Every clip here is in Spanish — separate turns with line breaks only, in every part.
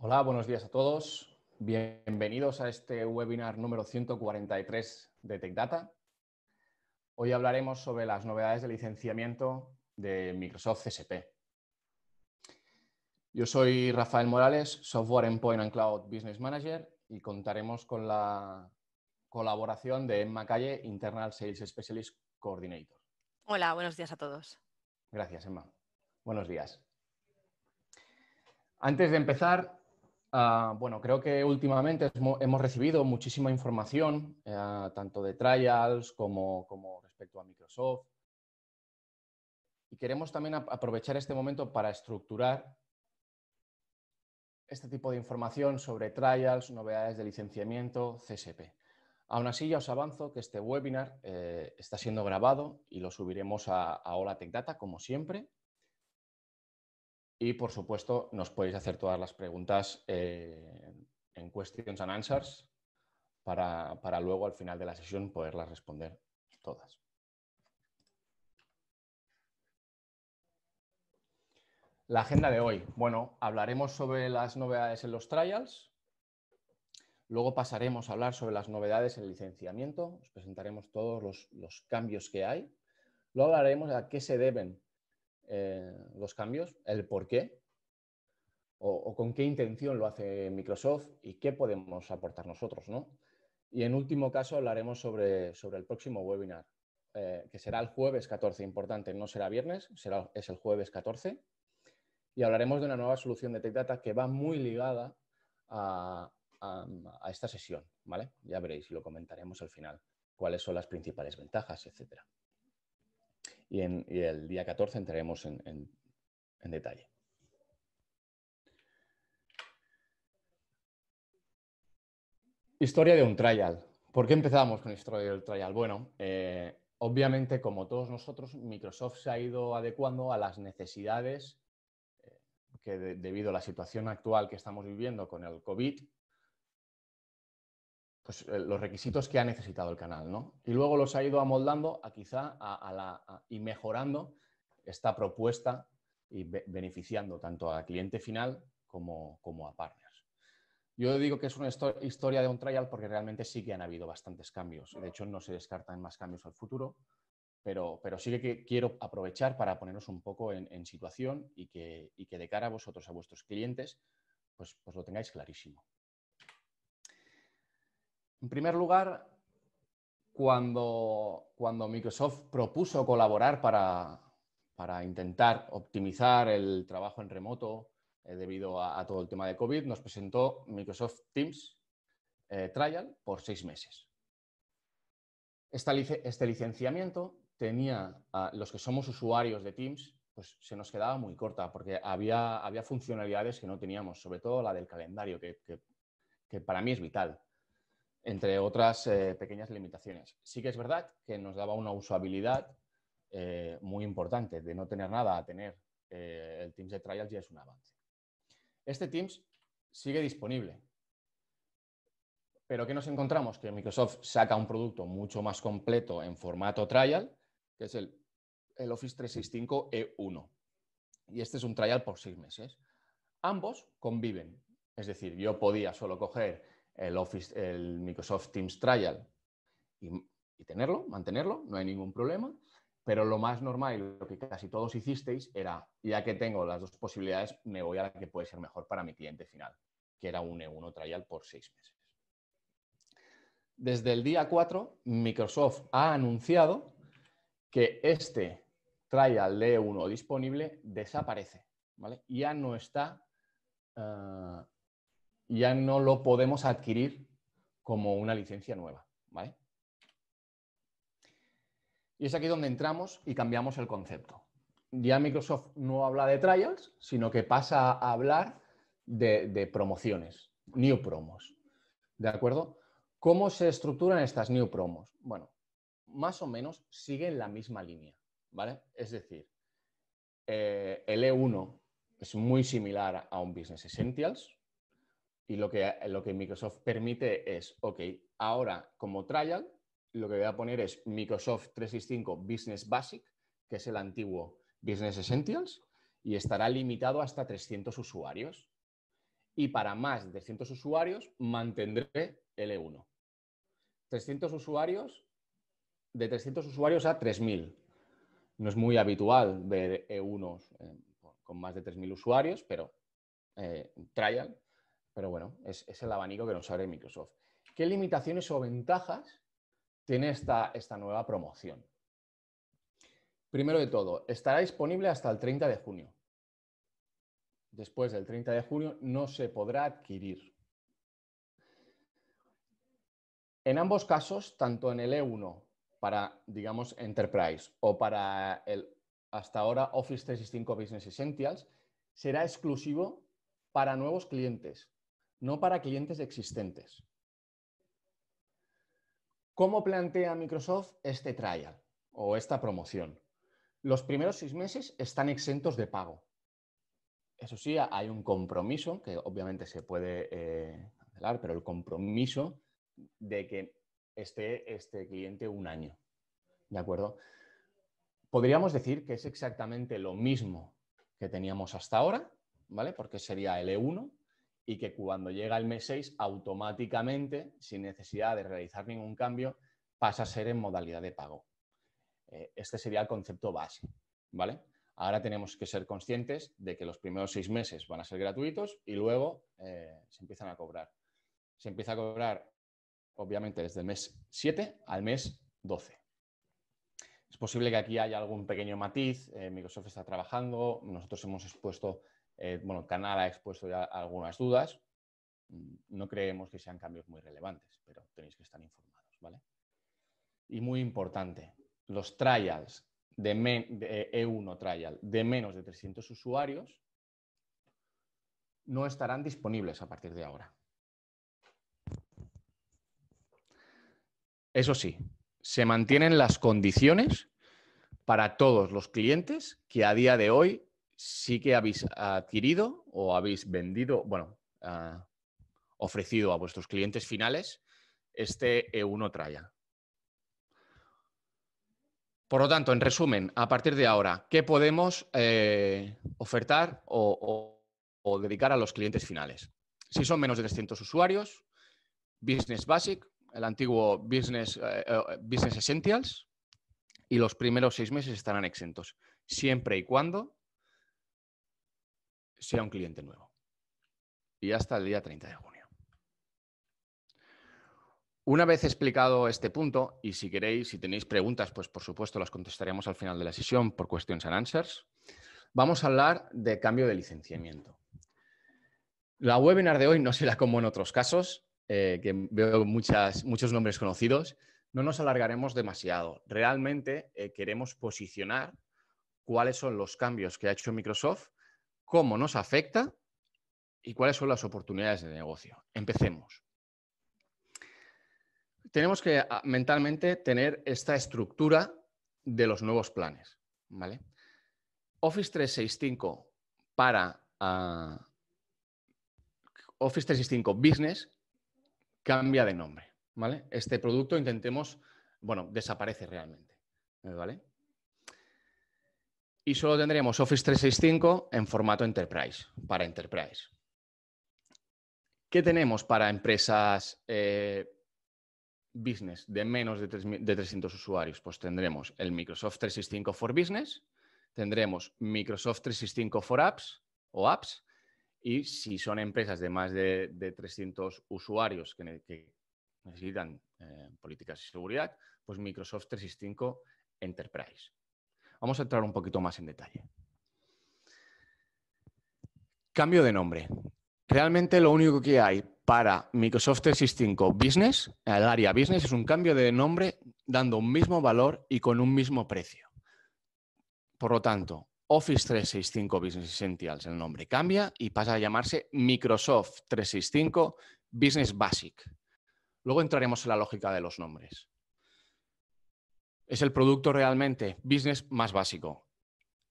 Hola, buenos días a todos. Bienvenidos a este webinar número 143 de TechData. Hoy hablaremos sobre las novedades de licenciamiento de Microsoft CSP. Yo soy Rafael Morales, Software Point and Cloud Business Manager y contaremos con la colaboración de Emma Calle, Internal Sales Specialist Coordinator.
Hola, buenos días a todos.
Gracias, Emma. Buenos días. Antes de empezar, Ah, bueno, creo que últimamente hemos recibido muchísima información, ah, tanto de trials como, respecto a Microsoft. Y queremos también aprovechar este momento para estructurar este tipo de información sobre trials, novedades de licenciamiento, CSP. Aún así, ya os avanzo que este webinar eh, está siendo grabado y lo subiremos a, a Hola Tech Data, como siempre, y por supuesto, nos podéis hacer todas las preguntas eh, en questions and answers para, luego al final de la sesión poderlas responder todas. La agenda de hoy. Bueno, hablaremos sobre las novedades en los trials. Luego pasaremos a hablar sobre las novedades en el licenciamiento. Os presentaremos todos los, los cambios que hay. Luego hablaremos a qué se deben eh, los cambios, el por qué o, con qué intención lo hace Microsoft y qué podemos aportar nosotros. ¿no? Y en último caso hablaremos sobre, el próximo webinar, eh, que será el jueves 14, importante, no será viernes, será, es el jueves 14. Y hablaremos de una nueva solución de Tech Data que va muy ligada a, a esta sesión, ¿vale? Ya veréis y lo comentaremos al final, cuáles son las principales ventajas, etcétera y, en, el día 14 entraremos en, detalle. Historia de un trial. ¿Por qué empezamos con historia del trial? Bueno, eh, obviamente, como todos nosotros, Microsoft se ha ido adecuando a las necesidades eh, que debido a la situación actual que estamos viviendo con el COVID, pues, eh, los requisitos que ha necesitado el canal, ¿no? Y luego los ha ido amoldando a quizá a, la, y mejorando esta propuesta y beneficiando tanto al cliente final como, a partners. Yo digo que es una historia de un trial porque realmente sí que han habido bastantes cambios. De hecho, no se descartan más cambios al futuro, pero, pero sí que quiero aprovechar para ponernos un poco en, situación y que, que, de cara a vosotros, a vuestros clientes, pues, pues lo tengáis clarísimo. En primer lugar, cuando, Microsoft propuso colaborar para, intentar optimizar el trabajo en remoto eh, debido a, todo el tema de COVID, nos presentó Microsoft Teams eh, Trial por seis meses. este licenciamiento tenía, a los que somos usuarios de Teams, pues se nos quedaba muy corta porque había, funcionalidades que no teníamos, sobre todo la del calendario, que para mí es vital entre otras eh, pequeñas limitaciones. Sí que es verdad que nos daba una usabilidad eh, muy importante, de no tener nada a tener eh, el Teams de trial ya es un avance. Este Teams sigue disponible, pero ¿qué nos encontramos? Que Microsoft saca un producto mucho más completo en formato trial, que es el, el Office 365 E1. Y este es un trial por seis meses. Ambos conviven, es decir, yo podía solo coger el, Microsoft Teams Trial y, tenerlo, mantenerlo, no hay ningún problema. Pero lo más normal y lo que casi todos hicisteis era, ya que tengo las dos posibilidades, me voy a la que puede ser mejor para mi cliente final, que era un E1 trial por seis meses. Desde el día 4, Microsoft ha anunciado que este trial de E1 disponible desaparece, ¿vale? Ya no está eh, ya no lo podemos adquirir como una licencia nueva. ¿vale? Y es aquí donde entramos y cambiamos el concepto. Ya Microsoft no habla de trials, sino que pasa a hablar de, promociones, new promos. ¿De acuerdo? ¿Cómo se estructuran estas new promos? Bueno, más o menos siguen la misma línea, ¿vale? Es decir, eh, el E1 es muy similar a un Business Essentials, y lo que, lo que Microsoft permite es, ok, ahora como trial, lo que voy a poner es Microsoft 365 Business Basic, que es el antiguo Business Essentials, y estará limitado hasta 300 usuarios. Y para más de 300 usuarios mantendré e 1 300 usuarios, de 300 usuarios a 3.000. No es muy habitual ver E1 eh, con más de 3.000 usuarios, pero eh, trial pero bueno, es, el abanico que nos abre Microsoft. ¿Qué limitaciones o ventajas tiene esta, esta nueva promoción? Primero de todo, estará disponible hasta el 30 de junio. Después del 30 de junio no se podrá adquirir. En ambos casos, tanto en el E1 para, digamos, Enterprise o para el hasta ahora Office 365 Business Essentials, será exclusivo para nuevos clientes no para clientes existentes. ¿Cómo plantea Microsoft este trial o esta promoción? Los primeros seis meses están exentos de pago. Eso sí, hay un compromiso que obviamente se puede eh, pero el compromiso de que esté este cliente un año. ¿De acuerdo? Podríamos decir que es exactamente lo mismo que teníamos hasta ahora, ¿vale? Porque sería L1, y que cuando llega el mes 6, automáticamente, sin necesidad de realizar ningún cambio, pasa a ser en modalidad de pago. Eh, este sería el concepto base, ¿vale? Ahora tenemos que ser conscientes de que los primeros seis meses van a ser gratuitos y luego eh, se empiezan a cobrar. Se empieza a cobrar, obviamente, desde el mes 7 al mes 12. Es posible que aquí haya algún pequeño matiz, eh, Microsoft está trabajando, nosotros hemos expuesto bueno, eh, bueno, Canal ha expuesto ya algunas dudas. No creemos que sean cambios muy relevantes, pero tenéis que estar informados, ¿vale? Y muy importante, los trials de, E1 e trial de menos de 300 usuarios no estarán disponibles a partir de ahora. Eso sí, se mantienen las condiciones para todos los clientes que a día de hoy sí que habéis adquirido o habéis vendido, bueno, ah, ofrecido a vuestros clientes finales este E1 Por lo tanto, en resumen, a partir de ahora, ¿qué podemos eh, ofertar o, dedicar a los clientes finales? Si son menos de 300 usuarios, Business Basic, el antiguo Business, eh, eh, business Essentials, y los primeros seis meses estarán exentos, siempre y cuando sea un cliente nuevo. Y hasta el día 30 de junio. Una vez explicado este punto, y si queréis, si tenéis preguntas, pues por supuesto las contestaremos al final de la sesión por questions and answers, vamos a hablar de cambio de licenciamiento. La webinar de hoy no será como en otros casos, eh, que veo muchos nombres conocidos. No nos alargaremos demasiado. Realmente eh, queremos posicionar cuáles son los cambios que ha hecho Microsoft cómo nos afecta y cuáles son las oportunidades de negocio. Empecemos. Tenemos que ah, mentalmente tener esta estructura de los nuevos planes. ¿vale? Office 365 para ah, Office 365 Business cambia de nombre. ¿vale? Este producto intentemos, bueno, desaparece realmente. ¿vale? Y solo tendremos Office 365 en formato Enterprise, para Enterprise. ¿Qué tenemos para empresas eh, business de menos de, 300 usuarios? Pues tendremos el Microsoft 365 for Business, tendremos Microsoft 365 for Apps o Apps, y si son empresas de más de, 300 usuarios que, necesitan eh, políticas de seguridad, pues Microsoft 365 Enterprise. Vamos a entrar un poquito más en detalle. Cambio de nombre. Realmente lo único que hay para Microsoft 365 Business, el área Business, es un cambio de nombre dando un mismo valor y con un mismo precio. Por lo tanto, Office 365 Business Essentials, el nombre cambia y pasa a llamarse Microsoft 365 Business Basic. Luego entraremos en la lógica de los nombres. Es el producto realmente business más básico.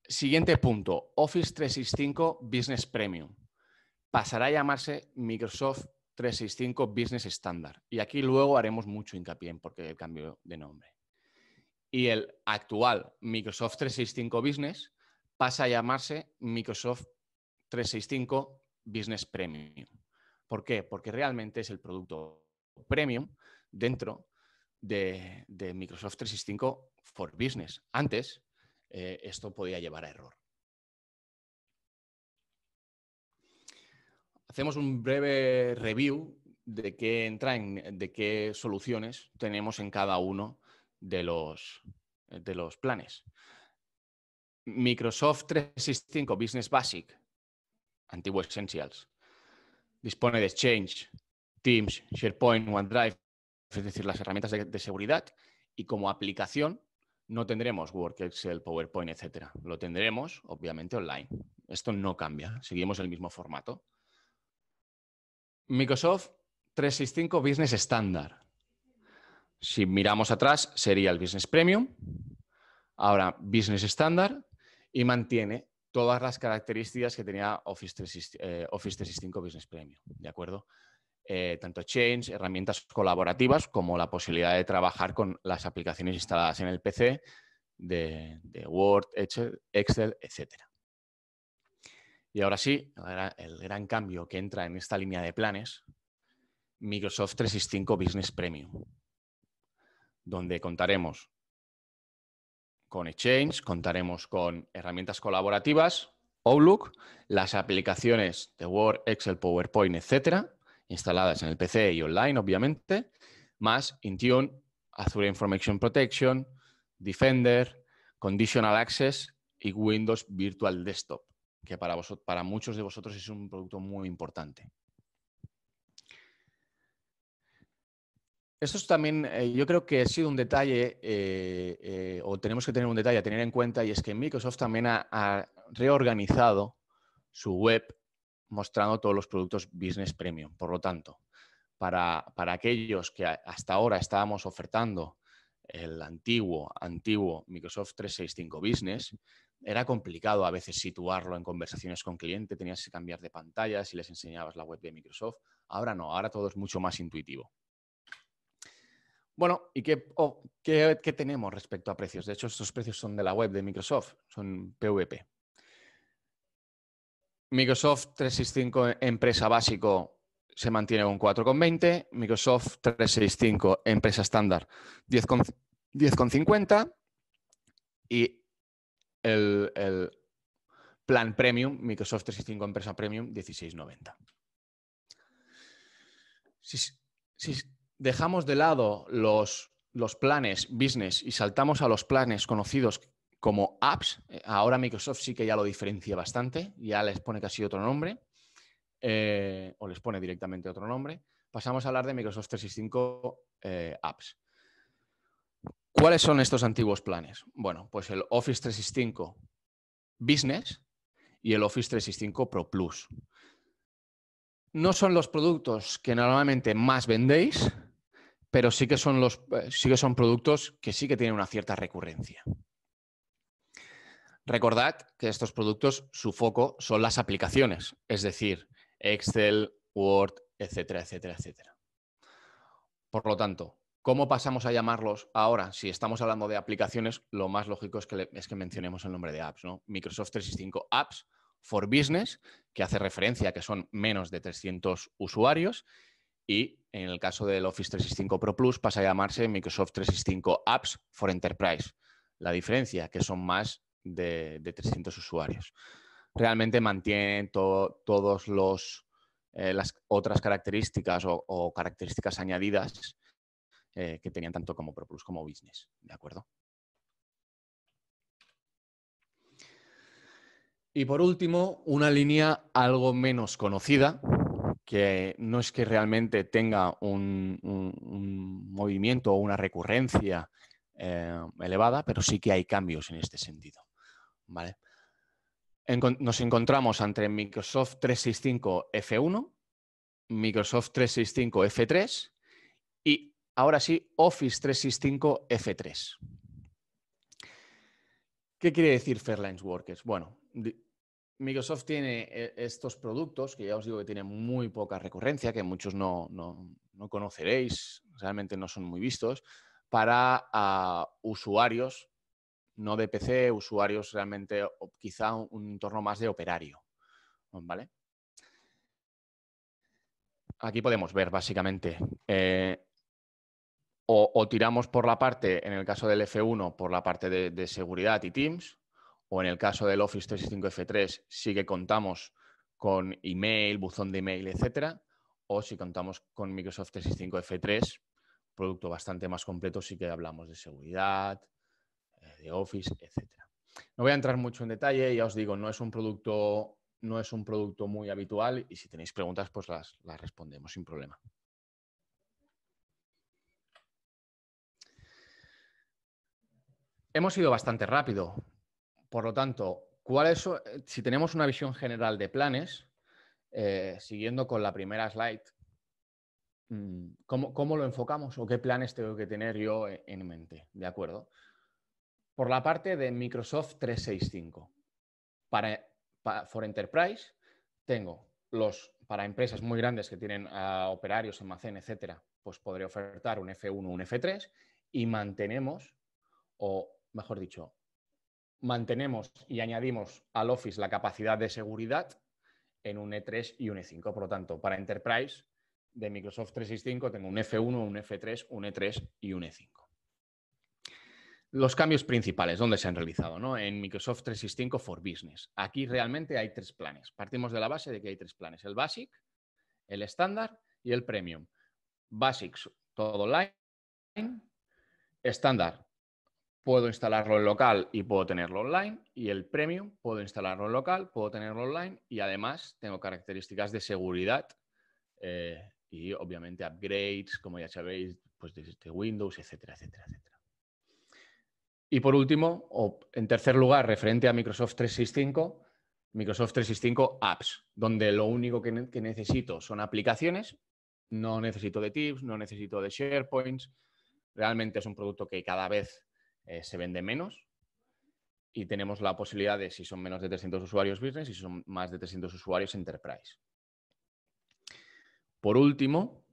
Siguiente punto, Office 365 Business Premium. Pasará a llamarse Microsoft 365 Business Standard. Y aquí luego haremos mucho hincapié en por el cambio de nombre. Y el actual Microsoft 365 Business pasa a llamarse Microsoft 365 Business Premium. ¿Por qué? Porque realmente es el producto premium dentro de, Microsoft 365 for Business. Antes, eh, esto podía llevar a error. Hacemos un breve review de qué entra en, de qué soluciones tenemos en cada uno de los, de los planes. Microsoft 365 Business Basic, antiguo Essentials, dispone de Exchange, Teams, SharePoint, OneDrive, es decir, las herramientas de, seguridad y como aplicación no tendremos Word, Excel, PowerPoint, etcétera. Lo tendremos, obviamente, online. Esto no cambia, seguimos el mismo formato. Microsoft 365 Business Standard. Si miramos atrás, sería el Business Premium, ahora Business Standard, y mantiene todas las características que tenía Office eh, Office 365 Business Premium, ¿de acuerdo? Eh, tanto Exchange, herramientas colaborativas, como la posibilidad de trabajar con las aplicaciones instaladas en el PC de, Word, Excel, etc. Y ahora sí, el gran cambio que entra en esta línea de planes, Microsoft 365 Business Premium, donde contaremos con Exchange, contaremos con herramientas colaborativas, Outlook, las aplicaciones de Word, Excel, PowerPoint, etcétera, instaladas en el PC y online, obviamente, más Intune, Azure Information Protection, Defender, Conditional Access y Windows Virtual Desktop, que para, muchos de vosotros es un producto muy importante. Esto es también, eh, yo creo que ha sido un detalle, eh, eh, o tenemos que tener un detalle a tener en cuenta, y es que Microsoft también ha reorganizado su web mostrando todos los productos Business Premium. Por lo tanto, para, aquellos que hasta ahora estábamos ofertando el antiguo, antiguo Microsoft 365 Business, era complicado a veces situarlo en conversaciones con cliente, tenías que cambiar de pantalla si les enseñabas la web de Microsoft. Ahora no, ahora todo es mucho más intuitivo. Bueno, ¿y qué, qué tenemos respecto a precios? De hecho, estos precios son de la web de Microsoft, son PVP. Microsoft 365 empresa básico se mantiene con 4,20, Microsoft 365 empresa estándar 10,50 10, y el, plan premium, Microsoft 365 empresa premium 16,90. Si, si, dejamos de lado los, los planes business y saltamos a los planes conocidos como apps. Eh, ahora Microsoft sí que ya lo diferencia bastante, ya les pone casi otro nombre, eh, o les pone directamente otro nombre. Pasamos a hablar de Microsoft 365 eh, Apps. ¿Cuáles son estos antiguos planes? Bueno, pues el Office 365 Business y el Office 365 Pro Plus. No son los productos que normalmente más vendéis, pero sí que son, los, sí que son productos que sí que tienen una cierta recurrencia. Recordad que estos productos, su foco son las aplicaciones, es decir, Excel, Word, etcétera, etcétera, etcétera. Por lo tanto, ¿cómo pasamos a llamarlos ahora? Si estamos hablando de aplicaciones, lo más lógico es que, mencionemos el nombre de apps, ¿no? Microsoft 365 Apps for Business, que hace referencia a que son menos de 300 usuarios, y en el caso del Office 365 Pro Plus pasa a llamarse Microsoft 365 Apps for Enterprise. La diferencia, que son más de, 300 usuarios. Realmente mantiene todas todos eh, las otras características o, características añadidas eh, que tenían tanto como ProPlus como Business, ¿de acuerdo? Y por último, una línea algo menos conocida, que no es que realmente tenga un, movimiento o una recurrencia eh, elevada, pero sí que hay cambios en este sentido. ¿vale? nos encontramos entre Microsoft 365 F1, Microsoft 365 F3 y ahora sí Office 365 F3. ¿Qué quiere decir Fairlines Workers? Bueno, Microsoft tiene eh, estos productos que ya os digo que tienen muy poca recurrencia, que muchos no, no, conoceréis, realmente no son muy vistos, para ah, usuarios no de PC, usuarios realmente quizá un, entorno más de operario. ¿Vale? Aquí podemos ver básicamente eh, o, tiramos por la parte, en el caso del F1, por la parte de, seguridad y Teams, o en el caso del Office 365 F3 sí que contamos con email, buzón de email, etcétera, o si contamos con Microsoft 365 F3, producto bastante más completo, sí que hablamos de seguridad, eh, de Office, etcétera... No voy a entrar mucho en detalle, ya os digo, no es un producto, no es un producto muy habitual y si tenéis preguntas, pues las, respondemos sin problema. Hemos ido bastante rápido, por lo tanto, ¿cuál es, eh, si tenemos una visión general de planes, eh, siguiendo con la primera slide, mm, ¿cómo, ¿cómo, lo enfocamos o qué planes tengo que tener yo en mente? ¿De acuerdo? por la parte de Microsoft 365. Para, For Enterprise tengo los para empresas muy grandes que tienen ah, operarios, almacén, etcétera, pues podré ofertar un F1, un F3 y mantenemos, o mejor dicho, mantenemos y añadimos al Office la capacidad de seguridad en un E3 y un E5. Por lo tanto, para Enterprise de Microsoft 365 tengo un F1, un F3, un E3 y un E5 los cambios principales, ¿dónde se han realizado? ¿no? En Microsoft 365 for Business. Aquí realmente hay tres planes. Partimos de la base de que hay tres planes, el Basic, el Estándar y el Premium. Basic, todo online. Estándar, puedo instalarlo en local y puedo tenerlo online. Y el Premium, puedo instalarlo en local, puedo tenerlo online. Y además tengo características de seguridad eh, y obviamente upgrades, como ya sabéis, pues desde Windows, etcétera, etcétera, etcétera. Y por último, o en tercer lugar, referente a Microsoft 365, Microsoft 365 Apps, donde lo único que, necesito son aplicaciones. No necesito de tips, no necesito de SharePoints. Realmente es un producto que cada vez eh, se vende menos y tenemos la posibilidad de si son menos de 300 usuarios business y si son más de 300 usuarios enterprise. Por último,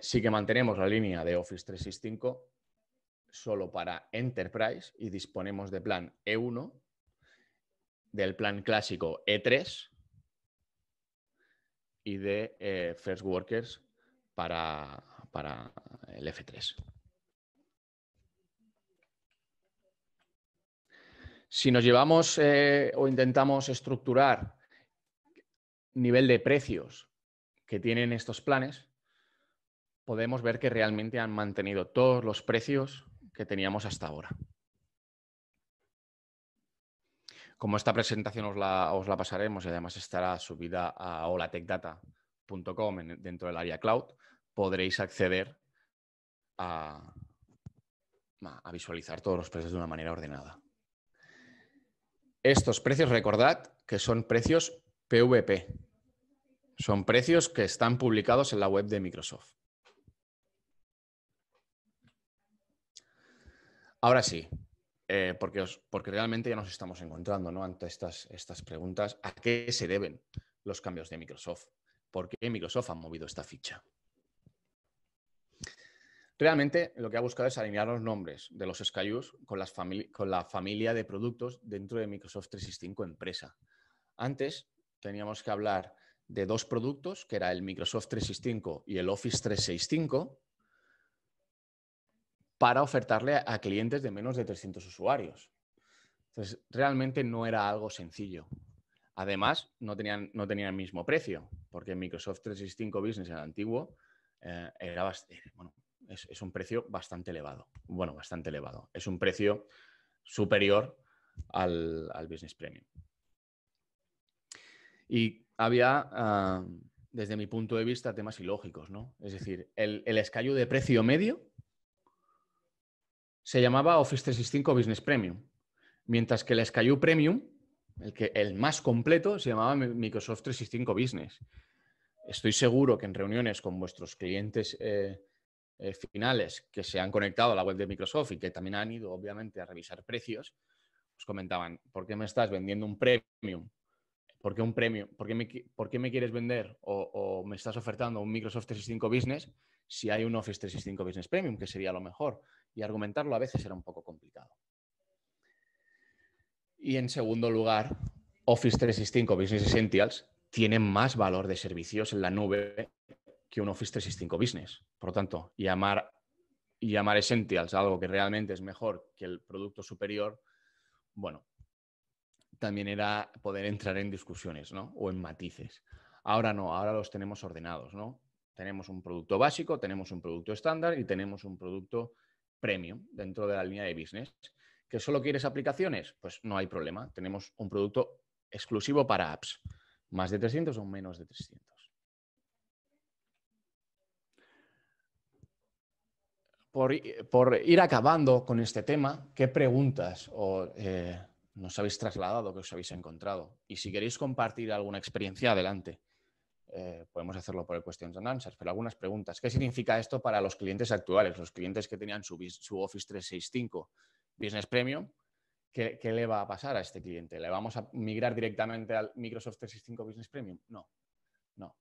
sí que mantenemos la línea de Office 365 solo para Enterprise y disponemos de plan E1, del plan clásico E3 y de eh, First Workers para, el F3. Si nos llevamos eh, o intentamos estructurar nivel de precios que tienen estos planes, podemos ver que realmente han mantenido todos los precios que teníamos hasta ahora. Como esta presentación os la, pasaremos y además estará subida a holatecdata.com dentro del área cloud, podréis acceder a visualizar todos los precios de una manera ordenada. Estos precios, recordad que son precios PVP. Son precios que están publicados en la web de Microsoft. Ahora sí, eh, porque, realmente ya nos estamos encontrando ¿no? ante estas, preguntas. ¿A qué se deben los cambios de Microsoft? ¿Por qué Microsoft ha movido esta ficha? Realmente lo que ha buscado es alinear los nombres de los Skyus con, las con, la familia de productos dentro de Microsoft 365 empresa. Antes teníamos que hablar de dos productos, que era el Microsoft 365 y el Office 365, para ofertarle a, clientes de menos de 300 usuarios. Entonces, realmente no era algo sencillo. Además, no tenían, no el mismo precio, porque Microsoft 365 Business, el antiguo, eh, era eh, es, un precio bastante elevado. Bueno, bastante elevado. Es un precio superior al, Business Premium. Y había, ah, desde mi punto de vista, temas ilógicos, ¿no? Es decir, el, el escallo de precio medio se llamaba Office 365 Business Premium, mientras que el SkyU Premium, el, que, el más completo, se llamaba Microsoft 365 Business. Estoy seguro que en reuniones con vuestros clientes eh, eh, finales que se han conectado a la web de Microsoft y que también han ido, obviamente, a revisar precios, os comentaban, ¿por qué me estás vendiendo un premium? ¿Por qué un premium? ¿Por qué me, quieres vender o, o, me estás ofertando un Microsoft 365 Business si hay un Office 365 Business Premium, que sería lo mejor? y argumentarlo a veces era un poco complicado. Y en segundo lugar, Office 365 Business Essentials tiene más valor de servicios en la nube que un Office 365 Business. Por lo tanto, llamar, llamar Essentials algo que realmente es mejor que el producto superior, bueno, también era poder entrar en discusiones ¿no? o en matices. Ahora no, ahora los tenemos ordenados, ¿no? Tenemos un producto básico, tenemos un producto estándar y tenemos un producto premium dentro de la línea de business. ¿Que solo quieres aplicaciones? Pues no hay problema. Tenemos un producto exclusivo para apps. ¿Más de 300 o menos de 300? Por, ir acabando con este tema, ¿qué preguntas o, eh, nos habéis trasladado, que os habéis encontrado? Y si queréis compartir alguna experiencia, adelante. Eh, podemos hacerlo por el questions and answers, pero algunas preguntas. ¿Qué significa esto para los clientes actuales, los clientes que tenían su, Office 365 Business Premium? ¿qué, le va a pasar a este cliente? ¿Le vamos a migrar directamente al Microsoft 365 Business Premium? No, no.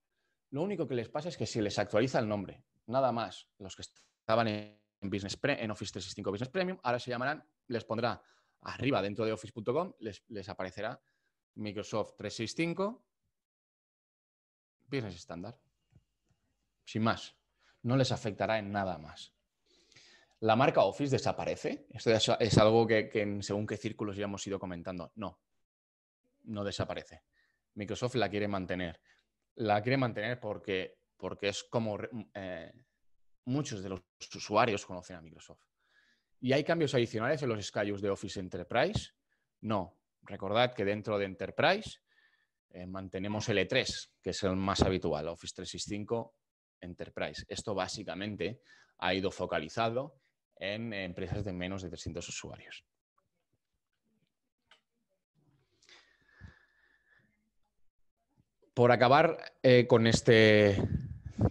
Lo único que les pasa es que si les actualiza el nombre, nada más, los que estaban en, Business en Office 365 Business Premium, ahora se llamarán, les pondrá arriba dentro de office.com, les aparecerá Microsoft 365 business estándar. Sin más. No les afectará en nada más. ¿La marca Office desaparece? Esto es algo que, según qué círculos ya hemos ido comentando. No, no desaparece. Microsoft la quiere mantener. La quiere mantener porque, porque es como eh, muchos de los usuarios conocen a Microsoft. ¿Y hay cambios adicionales en los SkyUs de Office Enterprise? No. Recordad que dentro de Enterprise eh, mantenemos mantenemos e 3 que es el más habitual, Office 365 Enterprise. Esto básicamente ha ido focalizado en empresas de menos de 300 usuarios. Por acabar eh, este,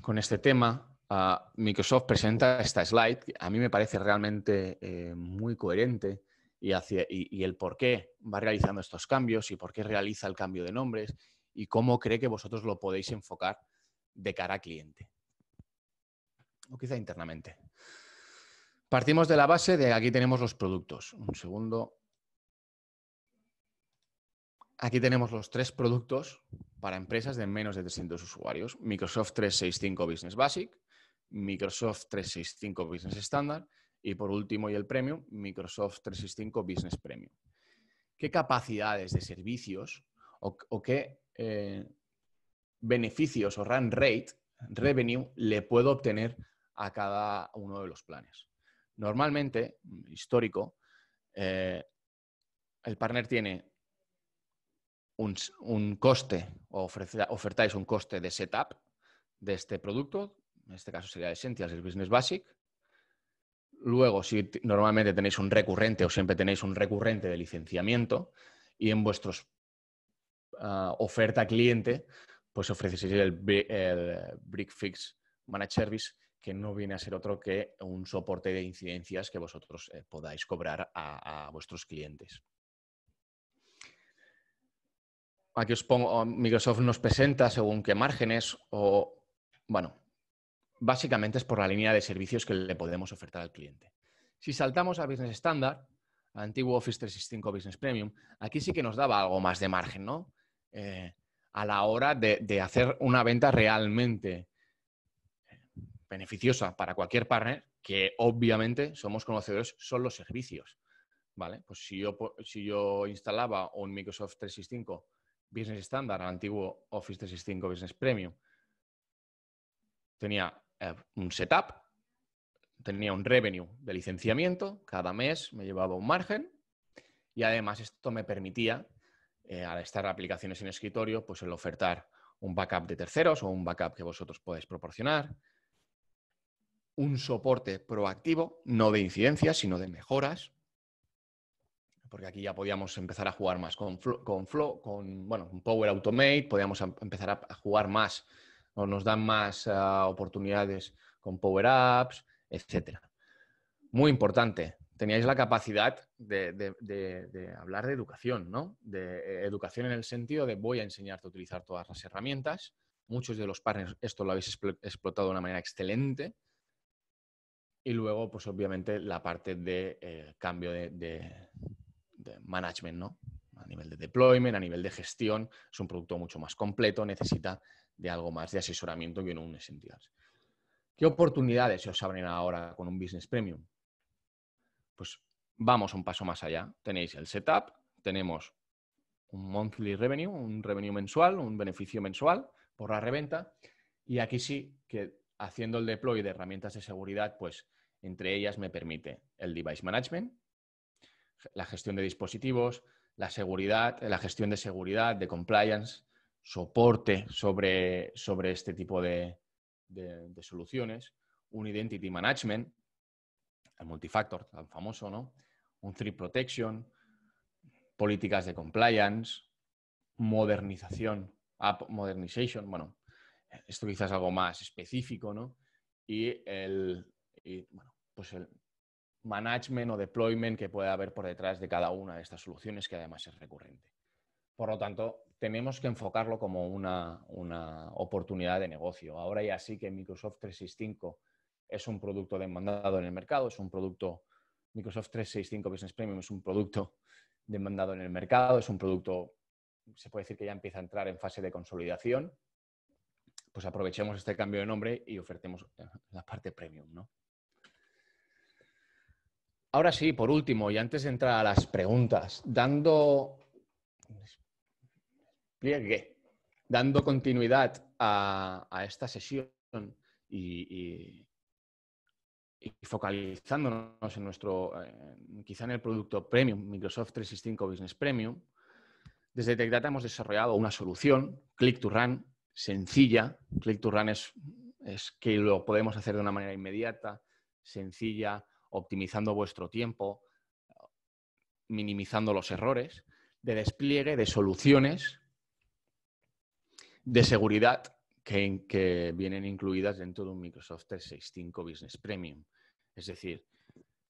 con, este, tema, Microsoft presenta esta slide. que A mí me parece realmente eh, muy coherente y, el por qué va realizando estos cambios y por qué realiza el cambio de nombres y cómo cree que vosotros lo podéis enfocar de cara a cliente o quizá internamente. Partimos de la base de aquí tenemos los productos. Un segundo. Aquí tenemos los tres productos para empresas de menos de 300 usuarios. Microsoft 365 Business Basic, Microsoft 365 Business Standard y por último, y el premio, Microsoft 365 Business Premium. ¿Qué capacidades de servicios o, qué eh, beneficios o run rate, revenue, le puedo obtener a cada uno de los planes? Normalmente, histórico, eh, el partner tiene un, coste, o ofertáis un coste de setup de este producto, en este caso sería Essentials, el Business Basic, Luego, si normalmente tenéis un recurrente o siempre tenéis un recurrente de licenciamiento y en vuestros ah, oferta cliente, pues ofrecéis el, BrickFix Brick Managed Service, que no viene a ser otro que un soporte de incidencias que vosotros eh, podáis cobrar a, a, vuestros clientes. Aquí os pongo, ah, Microsoft nos presenta según qué márgenes o, bueno, básicamente es por la línea de servicios que le podemos ofertar al cliente. Si saltamos a Business Standard, antiguo Office 365 Business Premium, aquí sí que nos daba algo más de margen, ¿no? Eh, a la hora de, hacer una venta realmente eh, beneficiosa para cualquier partner, que obviamente somos conocedores, son los servicios. ¿Vale? Pues si yo, si yo instalaba un Microsoft 365 Business Standard, antiguo Office 365 Business Premium, tenía eh, un setup, tenía un revenue de licenciamiento, cada mes me llevaba un margen y además esto me permitía, eh, al estar aplicaciones en escritorio, pues el ofertar un backup de terceros o un backup que vosotros podéis proporcionar, un soporte proactivo, no de incidencias, sino de mejoras, porque aquí ya podíamos empezar a jugar más con, Flow, con, con Power Automate, podíamos empezar a jugar más nos dan más eh, oportunidades con power-ups, etc. Muy importante, teníais la capacidad de, hablar de educación, ¿no? De eh, educación en el sentido de voy a enseñarte a utilizar todas las herramientas. Muchos de los partners esto lo habéis explotado de una manera excelente. Y luego, pues obviamente, la parte de eh, cambio de, management, ¿no? A nivel de deployment, a nivel de gestión, es un producto mucho más completo, necesita de algo más de asesoramiento que en un Essentials. ¿Qué oportunidades se os abren ahora con un Business Premium? Pues vamos un paso más allá. Tenéis el setup, tenemos un monthly revenue, un revenue mensual, un beneficio mensual por la reventa. Y aquí sí que haciendo el deploy de herramientas de seguridad, pues entre ellas me permite el device management, la gestión de dispositivos, la seguridad, la gestión de seguridad, de compliance, soporte sobre, sobre este tipo de, soluciones, un identity management, el multifactor tan famoso, ¿no? Un three protection, políticas de compliance, modernización, app modernization, bueno, esto quizás algo más específico, ¿no? Y el, bueno, pues el management o deployment que puede haber por detrás de cada una de estas soluciones que además es recurrente. Por lo tanto, tenemos que enfocarlo como una, oportunidad de negocio. Ahora ya sí que Microsoft 365 es un producto demandado en el mercado, es un producto, Microsoft 365 Business Premium es un producto demandado en el mercado, es un producto, se puede decir que ya empieza a entrar en fase de consolidación, pues aprovechemos este cambio de nombre y ofertemos eh, la parte premium, ¿no? Ahora sí, por último, y antes de entrar a las preguntas, dando dando continuidad a, esta sesión y, focalizándonos en nuestro, eh, quizá en el producto premium, Microsoft 365 Business Premium, desde TechData hemos desarrollado una solución, Click to Run, sencilla. Click to Run es que lo podemos hacer de una manera inmediata, sencilla, optimizando vuestro tiempo, minimizando los errores, de despliegue de soluciones de seguridad que, vienen incluidas dentro de un Microsoft 365 Business Premium. Es decir,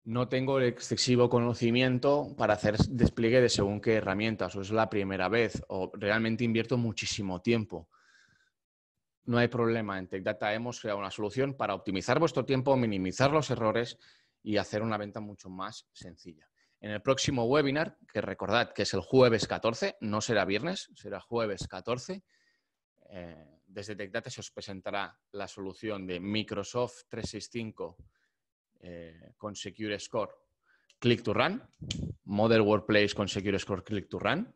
no tengo el excesivo conocimiento para hacer despliegue de según qué herramientas, o es la primera vez, o realmente invierto muchísimo tiempo. No hay problema. En TechData hemos creado una solución para optimizar vuestro tiempo, minimizar los errores y hacer una venta mucho más sencilla. En el próximo webinar, que recordad que es el jueves 14, no será viernes, será jueves 14, eh, desde TechData se os presentará la solución de Microsoft 365 eh, con Secure Score Click to Run, Model Workplace con Secure Score Click to Run,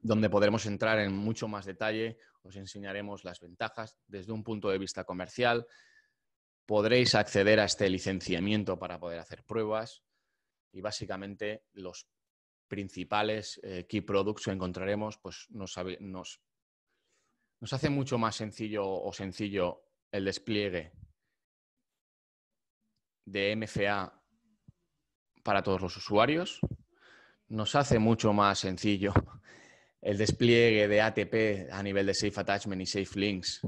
donde podremos entrar en mucho más detalle, os enseñaremos las ventajas desde un punto de vista comercial, podréis acceder a este licenciamiento para poder hacer pruebas y básicamente los principales eh, key products que encontraremos pues nos, nos nos hace mucho más sencillo o sencillo el despliegue de MFA para todos los usuarios, nos hace mucho más sencillo el despliegue de ATP a nivel de Safe Attachment y Safe Links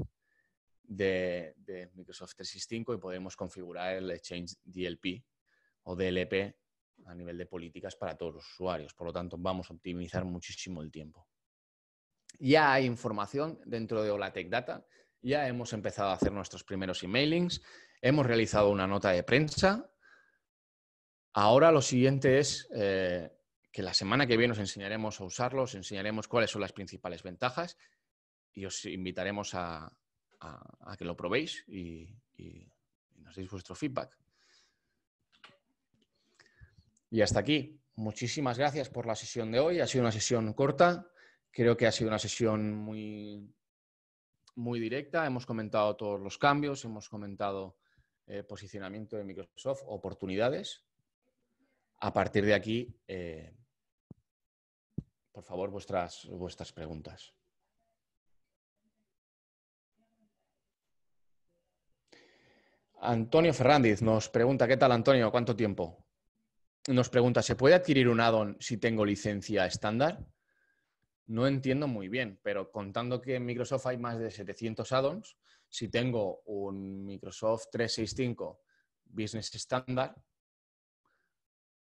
de, de Microsoft 365 y podemos configurar el Exchange DLP o DLP a nivel de políticas para todos los usuarios. Por lo tanto, vamos a optimizar muchísimo el tiempo ya hay información dentro de Olatec Data, ya hemos empezado a hacer nuestros primeros emailings, hemos realizado una nota de prensa. Ahora lo siguiente es eh, que la semana que viene os enseñaremos a usarlo, os enseñaremos cuáles son las principales ventajas y os invitaremos a, que lo probéis y nos deis vuestro feedback. Y hasta aquí. Muchísimas gracias por la sesión de hoy. Ha sido una sesión corta Creo que ha sido una sesión muy, muy directa. Hemos comentado todos los cambios, hemos comentado eh, posicionamiento de Microsoft, oportunidades. A partir de aquí, eh, por favor, vuestras, vuestras preguntas. Antonio Fernández nos pregunta, ¿qué tal Antonio? ¿Cuánto tiempo? Nos pregunta, ¿se puede adquirir un add-on si tengo licencia estándar? no entiendo muy bien, pero contando que en Microsoft hay más de 700 add-ons, si tengo un Microsoft 365 Business Standard,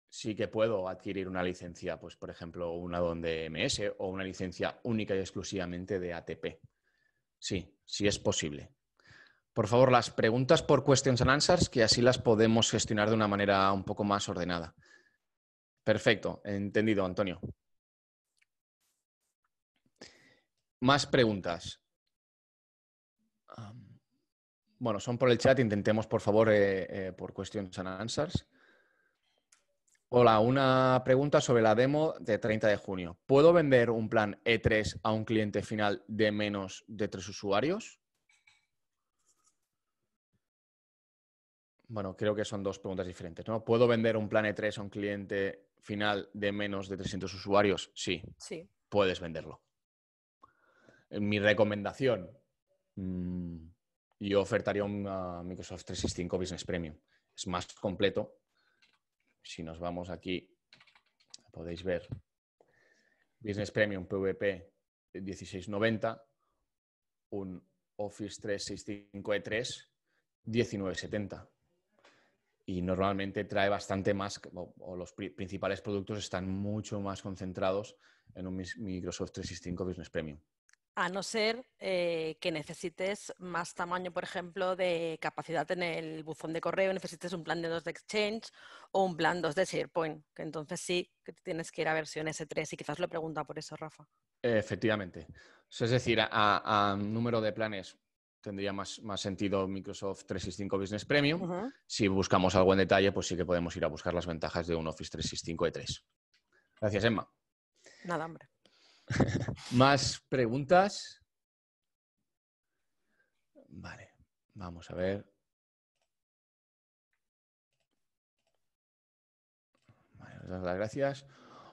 sí que puedo adquirir una licencia, pues por ejemplo, un add-on de MS o una licencia única y exclusivamente de ATP. Sí, sí es posible. Por favor, las preguntas por questions and answers, que así las podemos gestionar de una manera un poco más ordenada. Perfecto, entendido, Antonio. Más preguntas. bueno, son por el chat. Intentemos, por favor, eh, eh, por questions and answers. Hola, una pregunta sobre la demo de 30 de junio. ¿Puedo vender un plan E3 a un cliente final de menos de tres usuarios? Bueno, creo que son dos preguntas diferentes, ¿no? ¿Puedo vender un plan E3 a un cliente final de menos de 300 usuarios? Sí. Sí. Puedes venderlo mi recomendación, mm. yo ofertaría un Microsoft 365 Business Premium. Es más completo. Si nos vamos aquí, podéis ver Business Premium PVP 1690, un Office 365 E3 1970. Y normalmente trae bastante más, o, los principales productos están mucho más concentrados en un Microsoft 365 Business Premium
a no ser eh, que necesites más tamaño, por ejemplo, de capacidad en el buzón de correo, necesites un plan de dos de Exchange o un plan dos de SharePoint, que entonces sí que tienes que ir a versión e S3 y quizás lo pregunta por eso, Rafa.
Efectivamente. Es decir, a, número de planes tendría más, sentido Microsoft 365 Business Premium. Si buscamos algo en detalle, pues sí que podemos ir a buscar las ventajas de un Office 365 E3. Gracias, Emma. Nada, hombre. ¿Más preguntas? Vale, vamos a ver. Vale, gracias.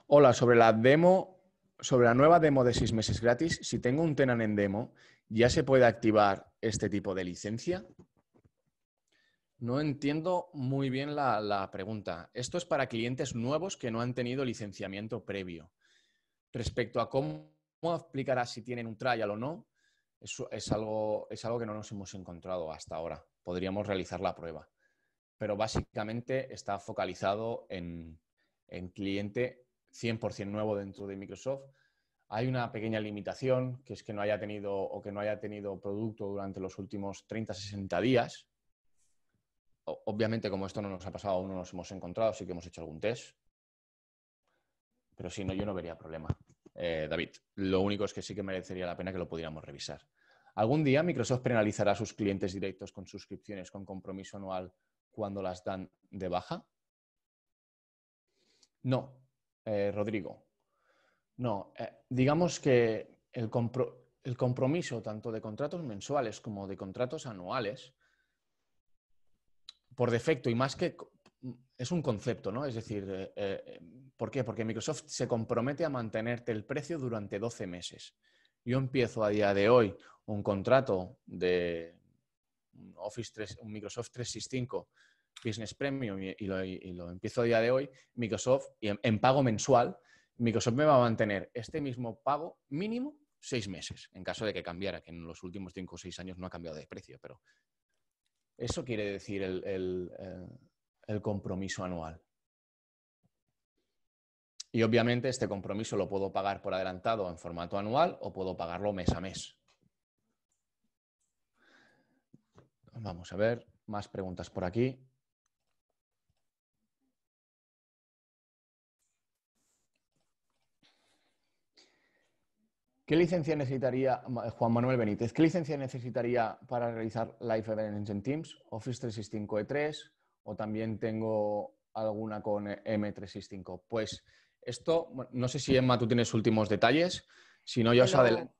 Hola, sobre la demo, sobre la nueva demo de seis meses gratis, si tengo un Tenan en demo, ¿ya se puede activar este tipo de licencia? No entiendo muy bien la pregunta. Esto es para clientes nuevos que no han tenido licenciamiento previo. Respecto a cómo, explicará si tienen un trial o no, eso es algo, es algo que no nos hemos encontrado hasta ahora. Podríamos realizar la prueba. Pero básicamente está focalizado en, cliente 100% nuevo dentro de Microsoft. Hay una pequeña limitación, que es que no haya tenido o que no haya tenido producto durante los últimos 30-60 días. Obviamente, como esto no nos ha pasado aún, no nos hemos encontrado, sí que hemos hecho algún test. Pero si no, yo no vería problema. Eh, David, lo único es que sí que merecería la pena que lo pudiéramos revisar. ¿Algún día Microsoft penalizará a sus clientes directos con suscripciones con compromiso anual cuando las dan de baja? No, eh, Rodrigo. No, eh, digamos que el compromiso tanto de contratos mensuales como de contratos anuales, por defecto y más que es un concepto, ¿no? Es decir, eh, eh, ¿por qué? Porque Microsoft se compromete a mantenerte el precio durante 12 meses. Yo empiezo a día de hoy un contrato de Office 3, un Microsoft 365 Business Premium y, lo, empiezo a día de hoy, Microsoft, y en, pago mensual, Microsoft me va a mantener este mismo pago mínimo seis meses, en caso de que cambiara, que en los últimos cinco o seis años no ha cambiado de precio, pero eso quiere decir el eh, el compromiso anual. Y obviamente este compromiso lo puedo pagar por adelantado en formato anual o puedo pagarlo mes a mes. Vamos a ver, más preguntas por aquí. ¿Qué licencia necesitaría, Juan Manuel Benítez, qué licencia necesitaría para realizar Live Events en Teams? Office 365 E3, o también tengo alguna con M365. Pues esto, no sé si Emma tú tienes últimos detalles, si no ya os adelanto.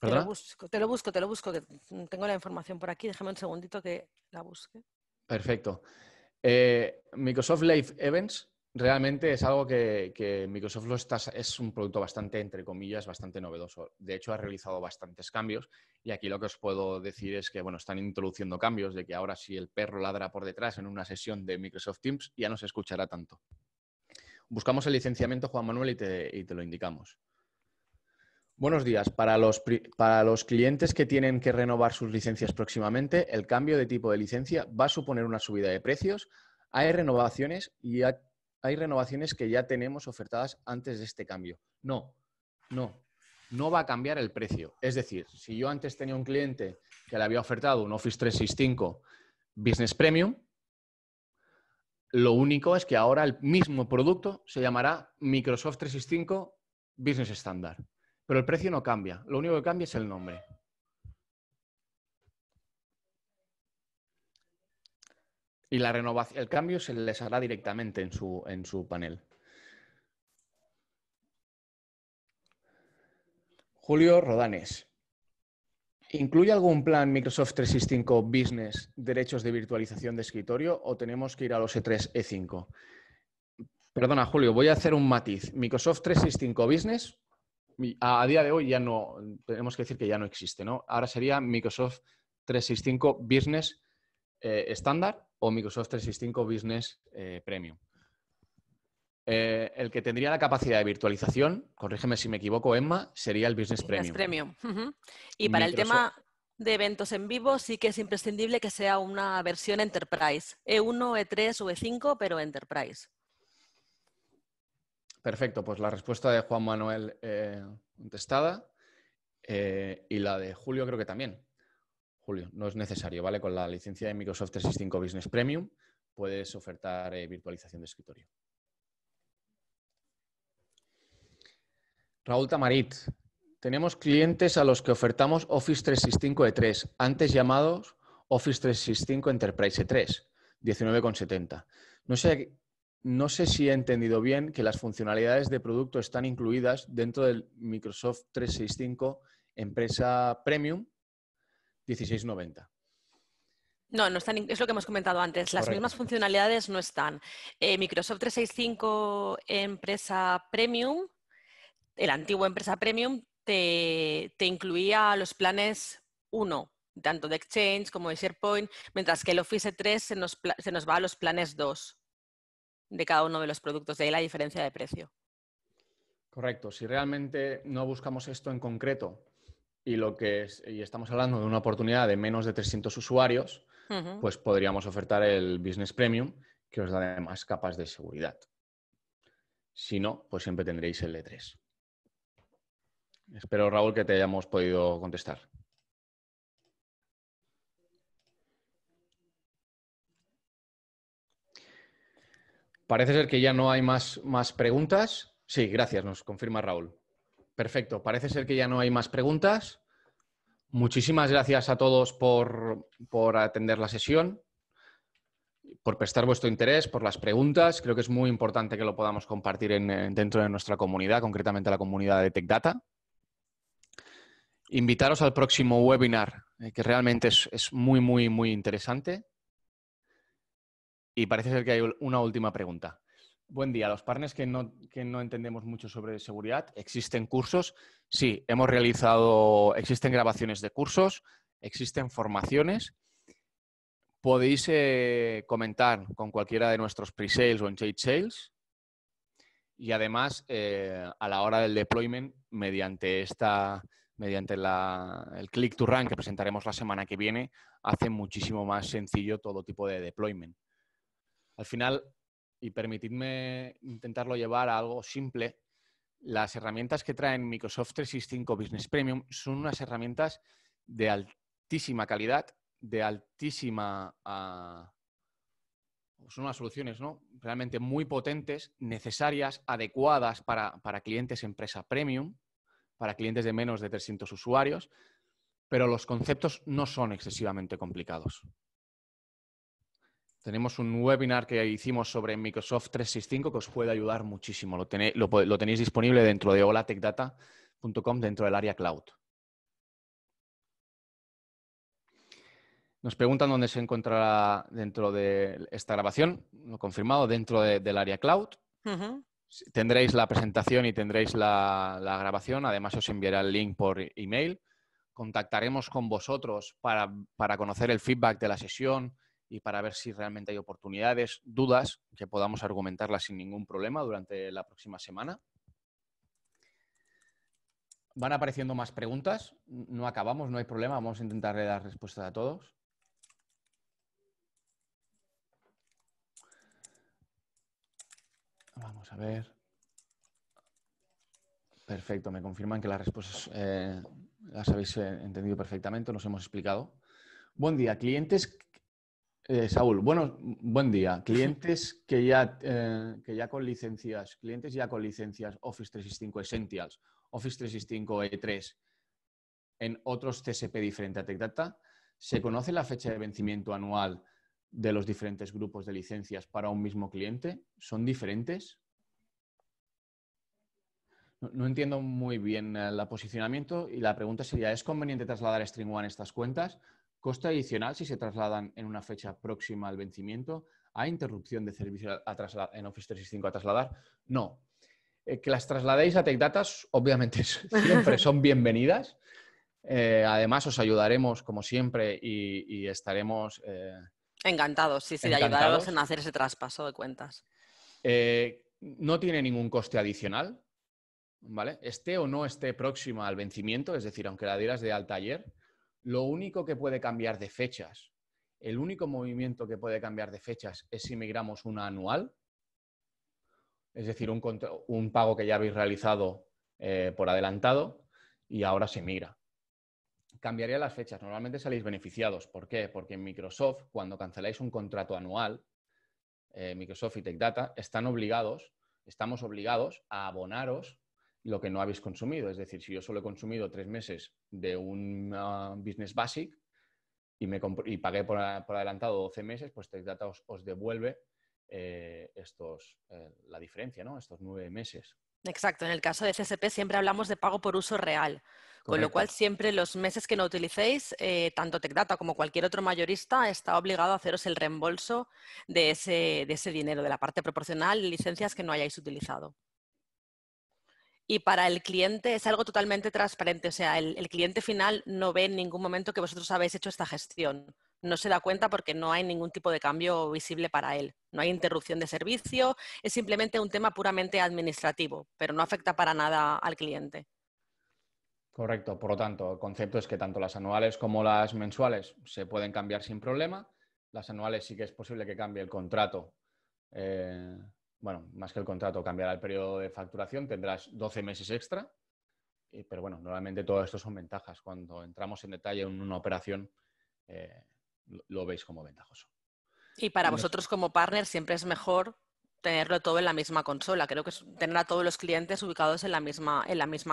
Te lo
busco, te lo busco, tengo la información por aquí, déjame un segundito que la busque.
Perfecto. Eh, Microsoft Live Events realmente es algo que, Microsoft lo es un producto bastante, entre comillas, bastante novedoso. De hecho, ha realizado bastantes cambios y aquí lo que os puedo decir es que, bueno, están introduciendo cambios de que ahora si el perro ladra por detrás en una sesión de Microsoft Teams ya no se escuchará tanto. Buscamos el licenciamiento, Juan Manuel, y te, lo indicamos. Buenos días. Para los, para los, clientes que tienen que renovar sus licencias próximamente, el cambio de tipo de licencia va a suponer una subida de precios. Hay renovaciones y hay hay renovaciones que ya tenemos ofertadas antes de este cambio. No, no, no va a cambiar el precio. Es decir, si yo antes tenía un cliente que le había ofertado un Office 365 Business Premium, lo único es que ahora el mismo producto se llamará Microsoft 365 Business Standard. Pero el precio no cambia, lo único que cambia es el nombre. Y la renovación, el cambio se les hará directamente en su, en su panel. Julio Rodanes. ¿Incluye algún plan Microsoft 365 Business derechos de virtualización de escritorio o tenemos que ir a los E3, E5? Perdona, Julio, voy a hacer un matiz. Microsoft 365 Business a, día de hoy ya no, tenemos que decir que ya no existe, ¿no? Ahora sería Microsoft 365 Business eh, estándar o Microsoft 365 Business eh, Premium. Eh, el que tendría la capacidad de virtualización, corrígeme si me equivoco, Emma, sería el Business, Business Premium.
Y para el tema de eventos en vivo, sí que es imprescindible que sea una versión Enterprise, E1, E3 o E5, pero Enterprise.
Perfecto, pues la respuesta de Juan Manuel eh, contestada y la de Julio creo que también. Julio, no es necesario, ¿vale? Con la licencia de Microsoft 365 Business Premium puedes ofertar eh, virtualización de escritorio. Raúl Tamarit, tenemos clientes a los que ofertamos Office 365 E3, antes llamados Office 365 Enterprise E3, 19,70. No sé, no sé si he entendido bien que las funcionalidades de producto están incluidas dentro del Microsoft 365 Empresa Premium 1690.
No, no están, es lo que hemos comentado antes, las mismas funcionalidades no están. Eh, Microsoft 365 empresa premium, el antiguo empresa premium, te, incluía los planes 1, tanto de Exchange como de SharePoint, mientras que el Office 3 se nos, se nos va a los planes 2 de cada uno de los productos, de ahí la diferencia de precio.
Correcto, si realmente no buscamos esto en concreto, y, lo que y estamos hablando de una oportunidad de menos de 300 usuarios, pues podríamos ofertar el Business Premium, que os da además capas de seguridad. Si no, pues siempre tendréis el E3. Espero, Raúl, que te hayamos podido contestar. Parece ser que ya no hay más, más preguntas. Sí, gracias, nos confirma Raúl. Perfecto. Parece ser que ya no hay más preguntas. Muchísimas gracias a todos por, por, atender la sesión, por prestar vuestro interés, por las preguntas. Creo que es muy importante que lo podamos compartir eh, dentro de nuestra comunidad, concretamente la comunidad de TechData. Invitaros al próximo webinar, eh, que realmente es, es muy, muy, muy interesante. Y parece ser que hay una última pregunta. Buen día. Los partners que no, que no entendemos mucho sobre seguridad, ¿existen cursos? Sí, hemos realizado, existen grabaciones de cursos, existen formaciones. Podéis eh, comentar con cualquiera de nuestros pre-sales o en sales y además eh, a la hora del deployment mediante esta mediante el click to run que presentaremos la semana que viene hace muchísimo más sencillo todo tipo de deployment al final y permitidme intentarlo llevar a algo simple. Las herramientas que traen Microsoft 365 Business Premium son unas herramientas de altísima calidad, de altísima... Ah, son unas soluciones ¿no? realmente muy potentes, necesarias, adecuadas para, para clientes empresa premium, para clientes de menos de 300 usuarios, pero los conceptos no son excesivamente complicados. Tenemos un webinar que hicimos sobre Microsoft 365 que os puede ayudar muchísimo. Lo, tenéis, disponible dentro de holatecdata.com, dentro del área cloud. Nos preguntan dónde se encontrará dentro de esta grabación, lo confirmado, dentro del área cloud. Tendréis la presentación y tendréis la, grabación. Además, os enviará el link por email. Contactaremos con vosotros para conocer el feedback de la sesión, y para ver si realmente hay oportunidades, dudas, que podamos argumentarlas sin ningún problema durante la próxima semana. Van apareciendo más preguntas, no acabamos, no hay problema, vamos a intentar dar respuesta a todos. Vamos a ver. Perfecto, me confirman que las respuestas eh, las habéis eh, entendido perfectamente, nos hemos explicado. Buen día, clientes eh, Saúl, bueno, buen día. Clientes eh, que ya, con licencias, clientes ya con licencias Office 365 Essentials, Office 365 E3 en otros CSP diferente a TechData, ¿se conoce la fecha de vencimiento anual de los diferentes grupos de licencias para un mismo cliente? ¿Son diferentes? No, entiendo muy bien el eh, posicionamiento y la pregunta sería, ¿es conveniente trasladar a One estas cuentas? Coste adicional si se trasladan en una fecha próxima al vencimiento. ¿Hay interrupción de servicio a en Office 365 a trasladar? No. Eh, que las trasladéis a TechData, obviamente, siempre son bienvenidas. Eh, además, os ayudaremos, como siempre, y, estaremos... Eh,
encantados, sí, sí, de ayudaros en hacer ese traspaso de cuentas.
no tiene ningún coste adicional, ¿vale? Esté o no esté próxima al vencimiento, es decir, aunque la dieras de al taller lo único que puede cambiar de fechas, el único movimiento que puede cambiar de fechas es si migramos una anual, es decir, un, pago que ya habéis realizado eh, por adelantado y ahora se migra. Cambiaría las fechas. Normalmente salís beneficiados. ¿Por qué? Porque en Microsoft, cuando canceláis un contrato anual, eh, Microsoft y Tech Data, están obligados, estamos obligados a abonaros lo que no habéis consumido. Es decir, si yo solo he consumido tres meses de un ah, Business Basic y, me y pagué por, adelantado 12 meses, pues TechData os, devuelve eh, estos, eh, la diferencia, ¿no? estos nueve meses.
Exacto, en el caso de CSP siempre hablamos de pago por uso real, con lo cual siempre los meses que no utilicéis, eh, tanto TechData como cualquier otro mayorista está obligado a haceros el reembolso de ese, de ese dinero, de la parte proporcional, licencias que no hayáis utilizado y para el cliente es algo totalmente transparente. O sea, el, cliente final no ve en ningún momento que vosotros habéis hecho esta gestión. No se da cuenta porque no hay ningún tipo de cambio visible para él. No hay interrupción de servicio, es simplemente un tema puramente administrativo, pero no afecta para nada al cliente.
Correcto, por lo tanto, el concepto es que tanto las anuales como las mensuales se pueden cambiar sin problema. Las anuales sí que es posible que cambie el contrato eh, bueno, más que el contrato, cambiará el periodo de facturación, tendrás 12 meses extra, eh, pero bueno, normalmente todo esto son ventajas. Cuando entramos en detalle en una operación, eh, lo veis como ventajoso.
Y para vosotros como partner siempre es mejor tenerlo todo en la misma consola. Creo que es tener a todos los clientes ubicados en la misma,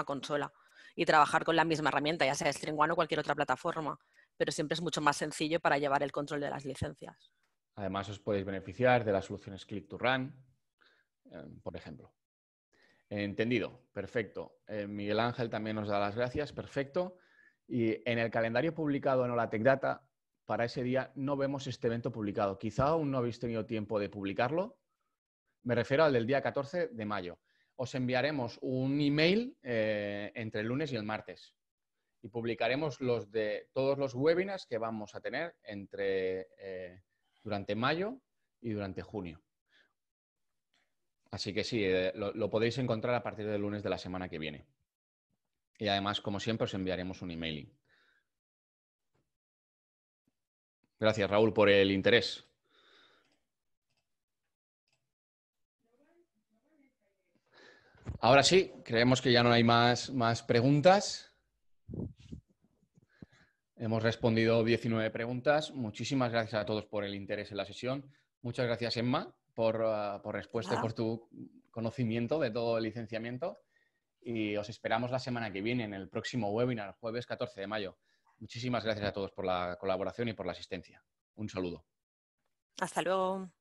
consola y trabajar con la misma herramienta, ya sea One o cualquier otra plataforma. Pero siempre es mucho más sencillo para llevar el control de las licencias.
Además, os podéis beneficiar de las soluciones Click to Run, Em, por ejemplo. Entendido, perfecto. Eh, Miguel Ángel también nos da las gracias, perfecto. Y en el calendario publicado en Tech Data, para ese día no vemos este evento publicado. Quizá aún no habéis tenido tiempo de publicarlo. Me refiero al del día 14 de mayo. Os enviaremos un email eh, entre el lunes y el martes y publicaremos los de todos los webinars que vamos a tener entre, eh, durante mayo y durante junio. Así que sí, eh, lo, podéis encontrar a partir del lunes de la semana que viene. Y además, como siempre, os enviaremos un emailing. Gracias, Raúl, por el interés. Ahora sí, creemos que ya no hay más, más preguntas. Hemos respondido 19 preguntas. Muchísimas gracias a todos por el interés en la sesión. Muchas gracias, Emma. Ah, por, respuesta, y por tu conocimiento de todo el licenciamiento y os esperamos la semana que viene en el próximo webinar, jueves 14 de mayo. Muchísimas gracias a todos por la colaboración y por la asistencia. Un saludo.
Hasta luego.